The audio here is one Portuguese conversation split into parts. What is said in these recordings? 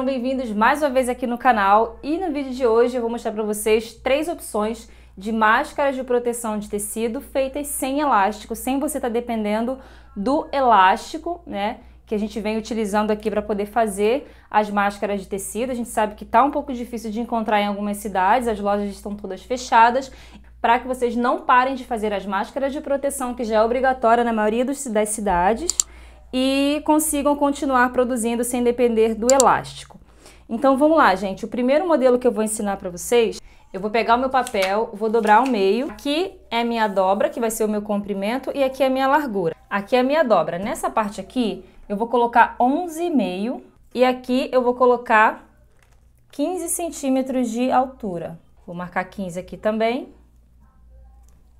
sejam bem-vindos mais uma vez aqui no canal e no vídeo de hoje eu vou mostrar para vocês três opções de máscaras de proteção de tecido feitas sem elástico, sem você estar tá dependendo do elástico, né? Que a gente vem utilizando aqui para poder fazer as máscaras de tecido. A gente sabe que tá um pouco difícil de encontrar em algumas cidades, as lojas estão todas fechadas para que vocês não parem de fazer as máscaras de proteção, que já é obrigatória na maioria das cidades e consigam continuar produzindo sem depender do elástico. Então vamos lá, gente. O primeiro modelo que eu vou ensinar para vocês, eu vou pegar o meu papel, vou dobrar ao meio. Aqui é minha dobra, que vai ser o meu comprimento, e aqui é minha largura. Aqui é a minha dobra. Nessa parte aqui, eu vou colocar 11,5 e aqui eu vou colocar 15 centímetros de altura. Vou marcar 15 aqui também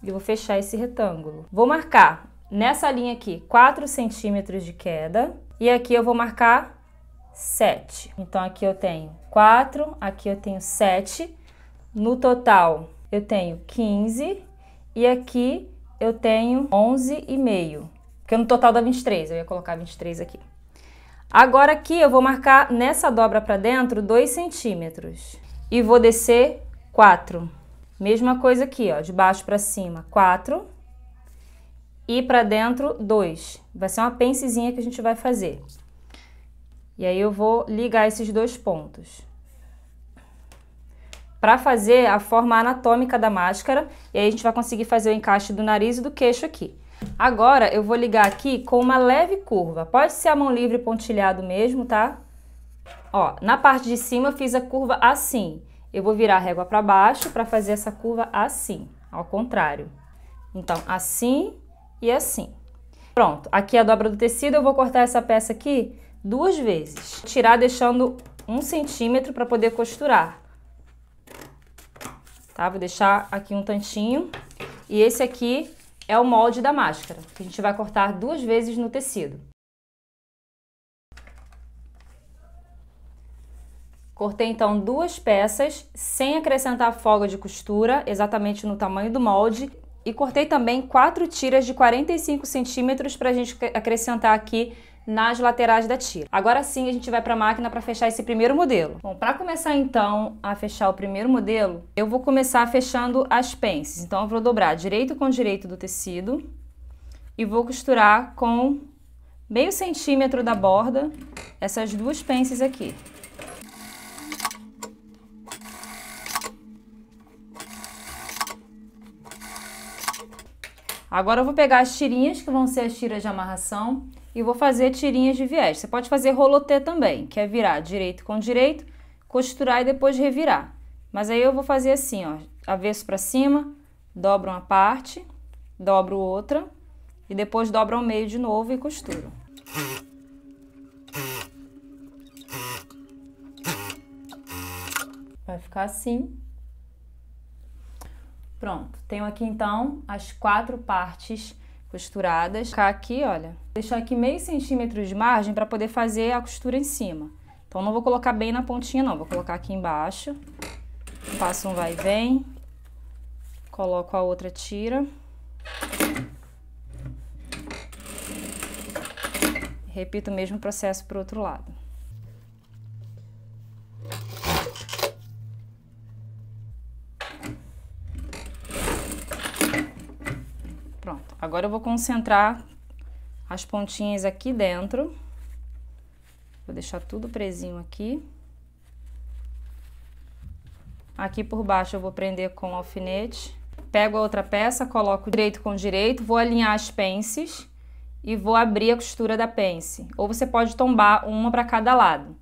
e vou fechar esse retângulo. Vou marcar nessa linha aqui, 4 centímetros de queda. E aqui eu vou marcar 7. Então, aqui eu tenho 4, aqui eu tenho 7. No total, eu tenho 15. E aqui eu tenho 11,5. Porque no total dá 23, eu ia colocar 23 aqui. Agora aqui eu vou marcar nessa dobra para dentro 2 centímetros. E vou descer 4. Mesma coisa aqui, ó, de baixo para cima, 4 e para dentro dois. Vai ser uma pencezinha que a gente vai fazer. E aí eu vou ligar esses dois pontos. Para fazer a forma anatômica da máscara, e aí a gente vai conseguir fazer o encaixe do nariz e do queixo aqui. Agora eu vou ligar aqui com uma leve curva. Pode ser a mão livre pontilhado mesmo, tá? Ó, na parte de cima eu fiz a curva assim. Eu vou virar a régua para baixo para fazer essa curva assim, ao contrário. Então, assim e assim. Pronto, aqui é a dobra do tecido, eu vou cortar essa peça aqui duas vezes. Tirar deixando um centímetro para poder costurar. Tá? Vou deixar aqui um tantinho. E esse aqui é o molde da máscara, que a gente vai cortar duas vezes no tecido. Cortei então duas peças, sem acrescentar folga de costura, exatamente no tamanho do molde. E cortei também quatro tiras de 45 centímetros para a gente acrescentar aqui nas laterais da tira. Agora sim a gente vai para a máquina para fechar esse primeiro modelo. Bom, para começar então a fechar o primeiro modelo, eu vou começar fechando as pences. Então eu vou dobrar direito com direito do tecido e vou costurar com meio centímetro da borda essas duas pences aqui. Agora eu vou pegar as tirinhas, que vão ser as tiras de amarração, e vou fazer tirinhas de viés. Você pode fazer rolotê também, que é virar direito com direito, costurar e depois revirar. Mas aí eu vou fazer assim, ó, avesso para cima, dobro uma parte, dobro outra, e depois dobro ao meio de novo e costuro. Vai ficar assim. Pronto, tenho aqui então as quatro partes costuradas. Ficar aqui, olha, deixar aqui meio centímetro de margem para poder fazer a costura em cima. Então não vou colocar bem na pontinha não, vou colocar aqui embaixo. Faço um vai e vem, coloco a outra tira. Repito o mesmo processo para o outro lado. Agora eu vou concentrar as pontinhas aqui dentro. Vou deixar tudo presinho aqui. Aqui por baixo eu vou prender com alfinete. Pego a outra peça, coloco direito com direito, vou alinhar as pences e vou abrir a costura da pence. Ou você pode tombar uma para cada lado.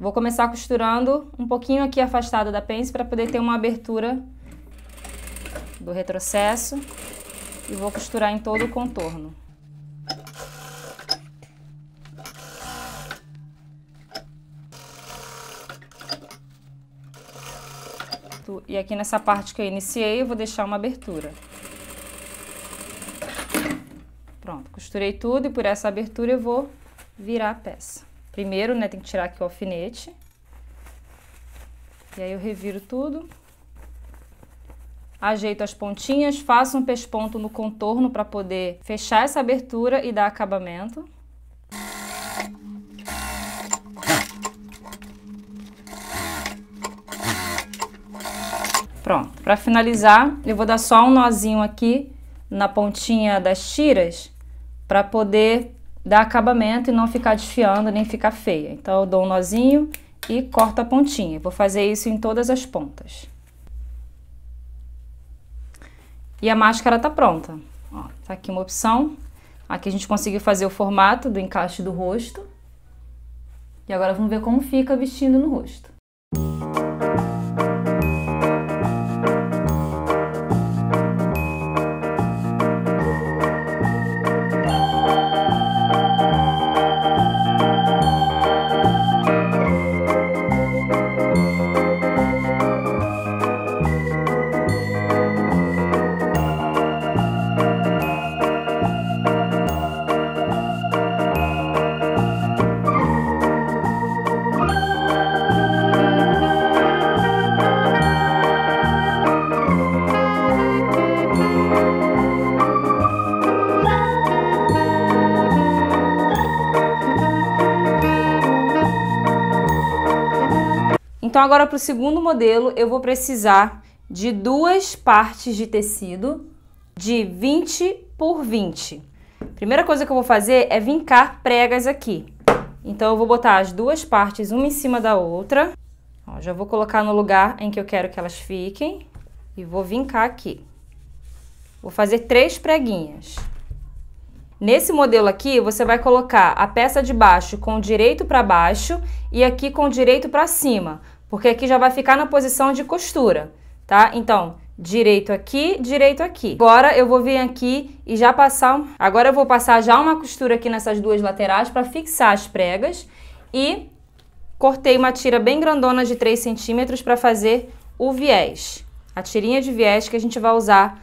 Vou começar costurando um pouquinho aqui afastada da pence para poder ter uma abertura do retrocesso e vou costurar em todo o contorno. E aqui nessa parte que eu iniciei, eu vou deixar uma abertura. Pronto, costurei tudo e por essa abertura eu vou virar a peça. Primeiro, né, tem que tirar aqui o alfinete. E aí eu reviro tudo ajeito as pontinhas, faço um pesponto no contorno para poder fechar essa abertura e dar acabamento. Pronto, para finalizar, eu vou dar só um nozinho aqui na pontinha das tiras para poder dar acabamento e não ficar desfiando nem ficar feia. Então eu dou um nozinho e corto a pontinha. Vou fazer isso em todas as pontas. E a máscara tá pronta. Ó, tá aqui uma opção. Aqui a gente conseguiu fazer o formato do encaixe do rosto. E agora vamos ver como fica vestindo no rosto. Então agora para o segundo modelo eu vou precisar de duas partes de tecido de 20 por 20. Primeira coisa que eu vou fazer é vincar pregas aqui. Então eu vou botar as duas partes uma em cima da outra. Ó, já vou colocar no lugar em que eu quero que elas fiquem e vou vincar aqui. Vou fazer três preguinhas. Nesse modelo aqui, você vai colocar a peça de baixo com direito para baixo e aqui com direito para cima, porque aqui já vai ficar na posição de costura, tá? Então, direito aqui, direito aqui. Agora eu vou vir aqui e já passar, agora eu vou passar já uma costura aqui nessas duas laterais para fixar as pregas e cortei uma tira bem grandona de 3 centímetros para fazer o viés, a tirinha de viés que a gente vai usar.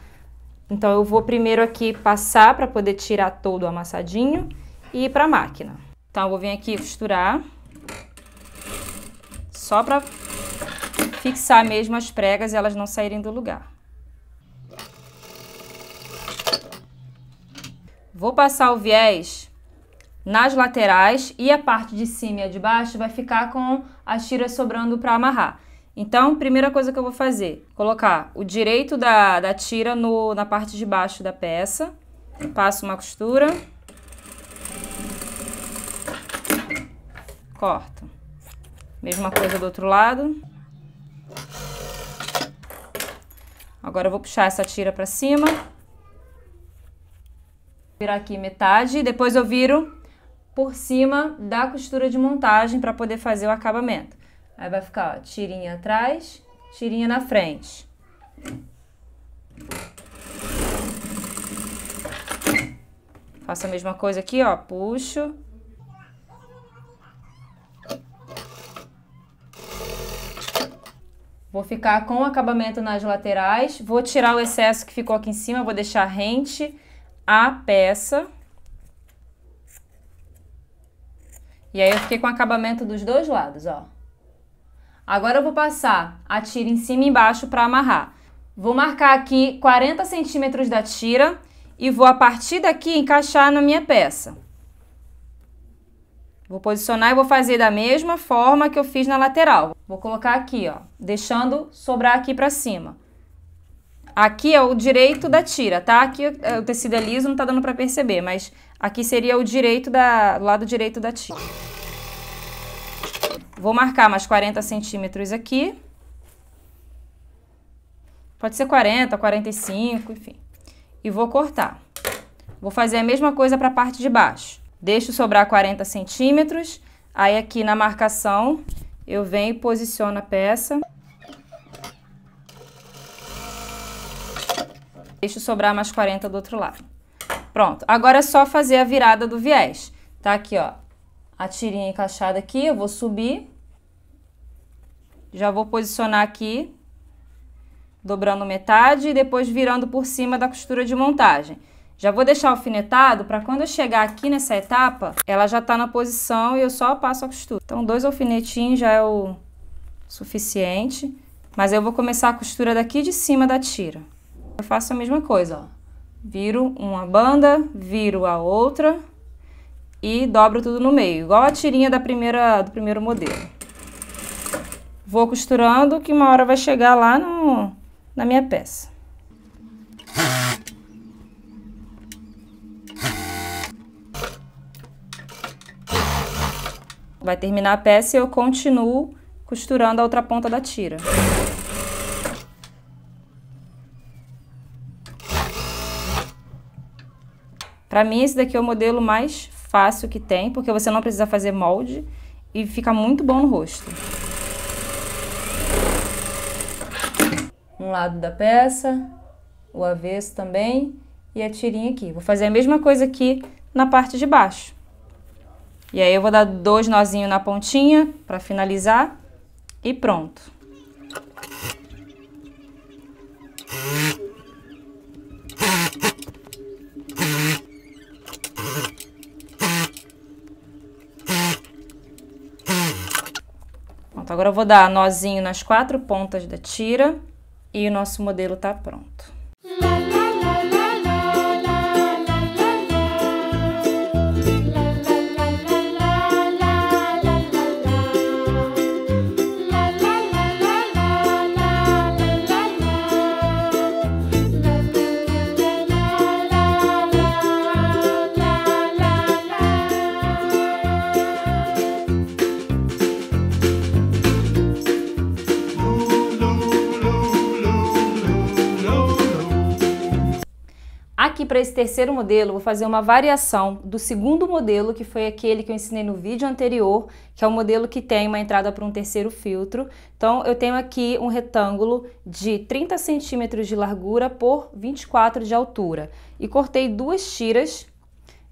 Então eu vou primeiro aqui passar para poder tirar todo o amassadinho e ir para a máquina. Então eu vou vir aqui costurar. Só para fixar mesmo as pregas e elas não saírem do lugar. Vou passar o viés nas laterais e a parte de cima e a de baixo vai ficar com as tiras sobrando para amarrar. Então, primeira coisa que eu vou fazer, colocar o direito da, da tira no, na parte de baixo da peça, passo uma costura, corto. Mesma coisa do outro lado. Agora eu vou puxar essa tira pra cima. Virar aqui metade e depois eu viro por cima da costura de montagem para poder fazer o acabamento. Aí vai ficar, ó, tirinha atrás, tirinha na frente. Faço a mesma coisa aqui, ó, puxo, Vou ficar com o acabamento nas laterais, vou tirar o excesso que ficou aqui em cima, vou deixar rente à peça. E aí eu fiquei com o acabamento dos dois lados, ó. Agora eu vou passar a tira em cima e embaixo para amarrar. Vou marcar aqui 40 centímetros da tira e vou a partir daqui encaixar na minha peça. Vou posicionar e vou fazer da mesma forma que eu fiz na lateral. Vou colocar aqui, ó, deixando sobrar aqui pra cima. Aqui é o direito da tira, tá? Aqui é, o tecido é liso, não tá dando pra perceber, mas aqui seria o direito da... lado direito da tira. Vou marcar mais 40 centímetros aqui. Pode ser 40, 45, enfim. E vou cortar. Vou fazer a mesma coisa para a parte de baixo. Deixo sobrar 40 centímetros. Aí aqui na marcação, eu venho e posiciono a peça. Deixo sobrar mais 40 do outro lado. Pronto. Agora é só fazer a virada do viés. Tá aqui, ó. A tirinha encaixada aqui, eu vou subir. Já vou posicionar aqui, dobrando metade e depois virando por cima da costura de montagem. Já vou deixar alfinetado para quando eu chegar aqui nessa etapa, ela já está na posição e eu só passo a costura. Então, dois alfinetinhos já é o suficiente, mas eu vou começar a costura daqui de cima da tira. Eu faço a mesma coisa, ó. Viro uma banda, viro a outra e dobro tudo no meio, igual a tirinha da primeira, do primeiro modelo. Vou costurando que uma hora vai chegar lá no, na minha peça. Vai terminar a peça e eu continuo costurando a outra ponta da tira. Para mim, esse daqui é o modelo mais fácil que tem, porque você não precisa fazer molde e fica muito bom no rosto. Um lado da peça, o avesso também e a tirinha aqui. Vou fazer a mesma coisa aqui na parte de baixo. E aí eu vou dar dois nozinhos na pontinha para finalizar e pronto. Pronto, agora eu vou dar nozinho nas quatro pontas da tira e o nosso modelo está pronto. Esse terceiro modelo, vou fazer uma variação do segundo modelo, que foi aquele que eu ensinei no vídeo anterior, que é o modelo que tem uma entrada para um terceiro filtro. Então, eu tenho aqui um retângulo de 30 centímetros de largura por 24 de altura. E cortei duas tiras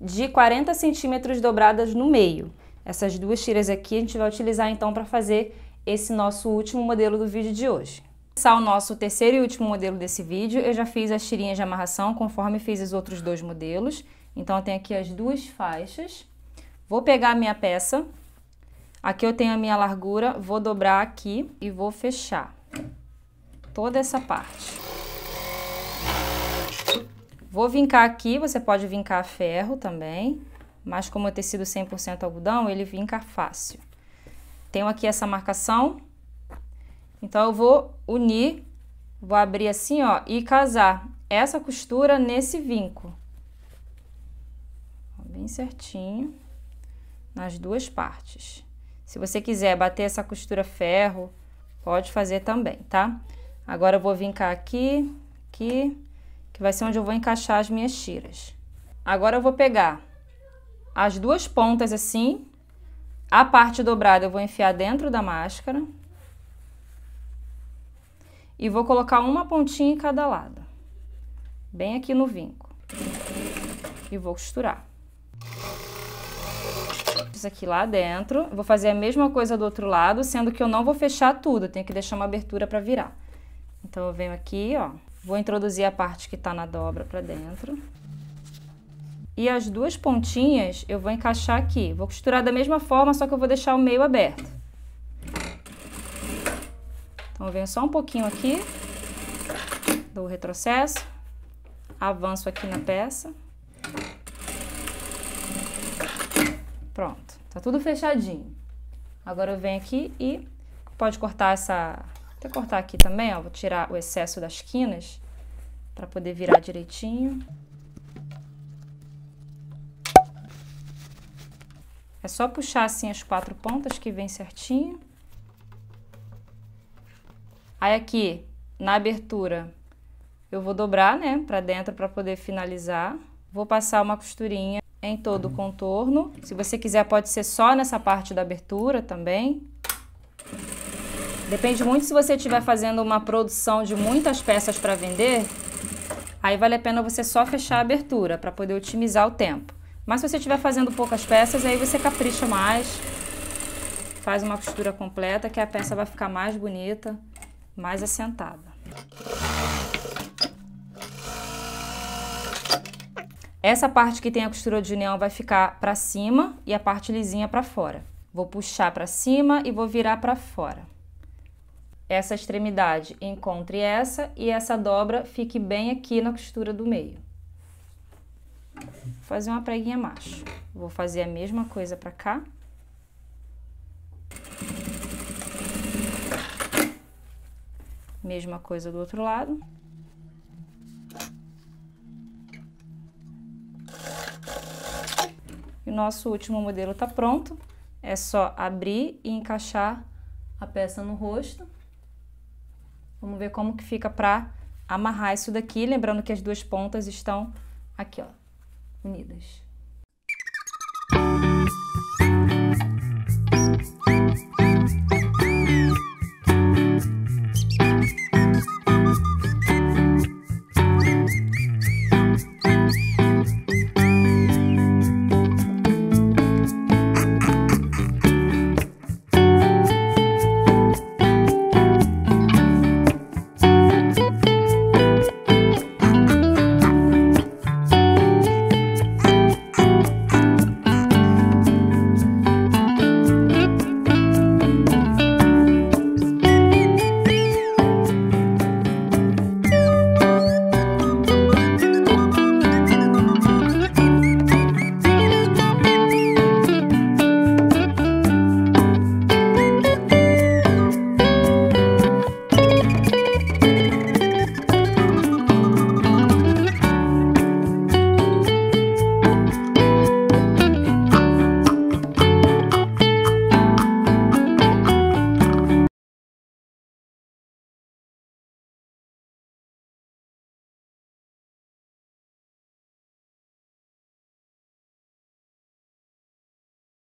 de 40 centímetros dobradas no meio. Essas duas tiras aqui a gente vai utilizar então para fazer esse nosso último modelo do vídeo de hoje começar o nosso terceiro e último modelo desse vídeo, eu já fiz as tirinhas de amarração conforme fiz os outros dois modelos. Então, eu tenho aqui as duas faixas. Vou pegar a minha peça. Aqui eu tenho a minha largura, vou dobrar aqui e vou fechar toda essa parte. Vou vincar aqui, você pode vincar a ferro também, mas como é tecido 100% algodão, ele vinca fácil. Tenho aqui essa marcação, então, eu vou unir, vou abrir assim, ó, e casar essa costura nesse vinco. Bem certinho, nas duas partes. Se você quiser bater essa costura ferro, pode fazer também, tá? Agora, eu vou vincar aqui, aqui, que vai ser onde eu vou encaixar as minhas tiras. Agora, eu vou pegar as duas pontas assim, a parte dobrada eu vou enfiar dentro da máscara e vou colocar uma pontinha em cada lado, bem aqui no vinco, e vou costurar. Isso aqui lá dentro, vou fazer a mesma coisa do outro lado, sendo que eu não vou fechar tudo, tenho que deixar uma abertura para virar. Então eu venho aqui, ó, vou introduzir a parte que tá na dobra para dentro. E as duas pontinhas eu vou encaixar aqui. Vou costurar da mesma forma, só que eu vou deixar o meio aberto. Então, eu venho só um pouquinho aqui, dou o retrocesso, avanço aqui na peça. Pronto, tá tudo fechadinho. Agora eu venho aqui e pode cortar essa... Vou cortar aqui também, ó, vou tirar o excesso das quinas para poder virar direitinho. É só puxar assim as quatro pontas que vem certinho. Aí aqui, na abertura, eu vou dobrar, né, para dentro para poder finalizar. Vou passar uma costurinha em todo o contorno. Se você quiser, pode ser só nessa parte da abertura também. Depende muito se você estiver fazendo uma produção de muitas peças para vender, aí vale a pena você só fechar a abertura para poder otimizar o tempo. Mas se você estiver fazendo poucas peças, aí você capricha mais, faz uma costura completa que a peça vai ficar mais bonita mais assentada. Essa parte que tem a costura de união vai ficar para cima e a parte lisinha para fora. Vou puxar para cima e vou virar para fora. Essa extremidade encontre essa e essa dobra fique bem aqui na costura do meio. Vou fazer uma preguinha macho. Vou fazer a mesma coisa para cá. Mesma coisa do outro lado. E o nosso último modelo está pronto. É só abrir e encaixar a peça no rosto. Vamos ver como que fica para amarrar isso daqui. Lembrando que as duas pontas estão aqui, ó, unidas.